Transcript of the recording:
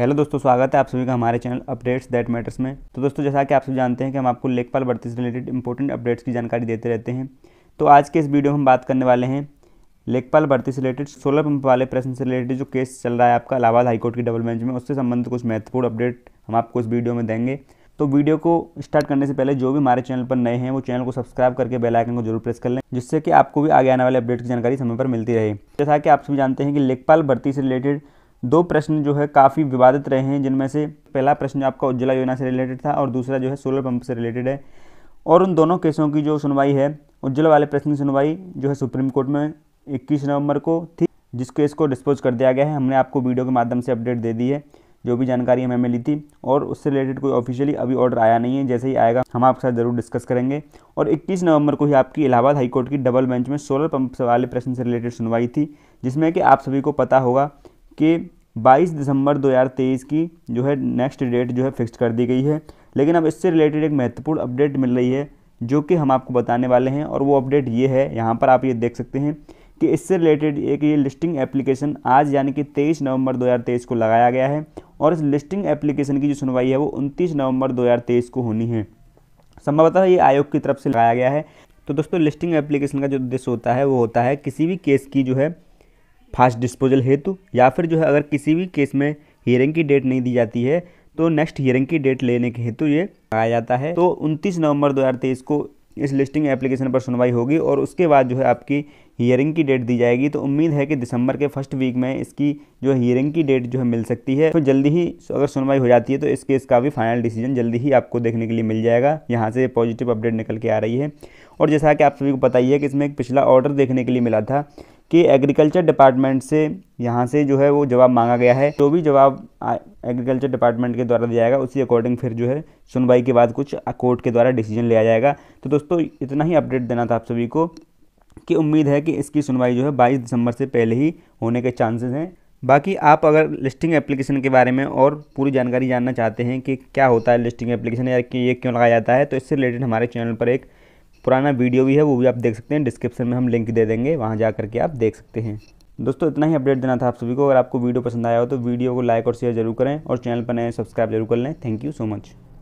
hello दोस्तों स्वागत है आप सभी का हमारे चैनल अपडेट्स दैट मैटर्स में तो दोस्तों जैसा कि आप सभी जानते हैं कि हम आपको लेखपाल भर्ती से रिलेटेड इंपॉर्टेंट अपडेट्स की जानकारी देते रहते हैं तो आज के इस वीडियो में हम बात करने वाले हैं लेखपाल भर्ती से रिलेटेड सोलर पंप वाले प्रश्न से रिलेटेड जो केस चल रहा है आपका इलाहाबाद हाईकोर्ट की डबल बेंच में उससे संबंधित कुछ महत्वपूर्ण अपडेट हम आपको इस वीडियो में देंगे तो वीडियो को स्टार्ट करने से पहले जो भी हमारे चैनल पर नए हैं वो चैनल को सब्सक्राइब करके बेल आइकन को जरूर प्रेस कर लें जिससे कि आपको भी आगे आने वाले अपडेट की जानकारी समय पर मिलती रहे जैसा कि आप सभी जानते हैं कि लेखपाल भर्ती से रिलेटेड दो प्रश्न जो है काफ़ी विवादित रहे हैं जिनमें से पहला प्रश्न आपका उज्ज्वला योजना से रिलेटेड था और दूसरा जो है सोलर पंप से रिलेटेड है और उन दोनों केसों की जो सुनवाई है उज्ज्वला वाले प्रश्न की सुनवाई जो है सुप्रीम कोर्ट में 21 नवंबर को थी जिस केस को डिस्पोज कर दिया गया है हमने आपको वीडियो के माध्यम से अपडेट दे दी है जो भी जानकारी हमें मिली थी और उससे रिलेटेड कोई ऑफिशियली अभी ऑर्डर आया नहीं है जैसे ही आएगा हम आपके साथ ज़रूर डिस्कस करेंगे और 21 नवंबर को ही आपकी इलाहाबाद हाईकोर्ट की डबल बेंच में सोलर पंप वाले प्रश्न से रिलेटेड सुनवाई थी जिसमें कि आप सभी को पता होगा कि 22 दिसंबर 2023 की जो है नेक्स्ट डेट जो है फिक्स कर दी गई है लेकिन अब इससे रिलेटेड एक महत्वपूर्ण अपडेट मिल रही है जो कि हम आपको बताने वाले हैं और वो अपडेट ये है यहाँ पर आप ये देख सकते हैं कि इससे रिलेटेड एक ये लिस्टिंग एप्लीकेशन आज यानी कि 23 नवंबर 2023 को लगाया गया है और इस लिस्टिंग एप्लीकेशन की जो सुनवाई है वो 29 नवंबर 2023 को होनी है संभवतः ये आयोग की तरफ से लगाया गया है तो दोस्तों लिस्टिंग एप्लीकेशन का जो उद्देश्य होता है वो होता है किसी भी केस की जो है फास्ट डिस्पोजल हेतु या फिर जो है अगर किसी भी केस में हियरिंग की डेट नहीं दी जाती है तो नेक्स्ट हियरिंग की डेट लेने के हेतु ये आया जाता है तो 29 नवंबर 2023 को इस लिस्टिंग एप्लीकेशन पर सुनवाई होगी और उसके बाद जो है आपकी हियरिंग की डेट दी जाएगी तो उम्मीद है कि दिसंबर के फर्स्ट वीक में इसकी जो हियरिंग की डेट जो है मिल सकती है तो जल्दी ही अगर सुनवाई हो जाती है तो इस केस का भी फाइनल डिसीजन जल्दी ही आपको देखने के लिए मिल जाएगा यहाँ से पॉजिटिव अपडेट निकल के आ रही है और जैसा कि आप सभी को पता ही है कि इसमें एक पिछला ऑर्डर देखने के लिए मिला था कि एग्रीकल्चर डिपार्टमेंट से यहाँ से जो है वो जवाब मांगा गया है जो भी जवाब एग्रीकल्चर डिपार्टमेंट के द्वारा दिया जाएगा उसी अकॉर्डिंग फिर जो है सुनवाई के बाद कुछ कोर्ट के द्वारा डिसीजन लिया जाएगा तो दोस्तों इतना ही अपडेट देना था आप सभी को कि उम्मीद है कि इसकी सुनवाई जो है बाईस दिसंबर से पहले ही होने के चांसेज हैं बाकी आप अगर लिस्टिंग एप्लीकेशन के बारे में और पूरी जानकारी जानना चाहते हैं कि क्या होता है लिस्टिंग एप्लीकेशन या कि ये क्यों लगाया जाता है तो इससे रिलेटेड हमारे चैनल पर एक पुराना वीडियो भी है वो भी आप देख सकते हैं डिस्क्रिप्शन में हम लिंक दे देंगे वहाँ जा करके आप देख सकते हैं दोस्तों इतना ही अपडेट देना था आप सभी को अगर आपको वीडियो पसंद आया हो तो वीडियो को लाइक और शेयर जरूर करें और चैनल पर नए सब्सक्राइब जरूर कर लें थैंक यू सो मच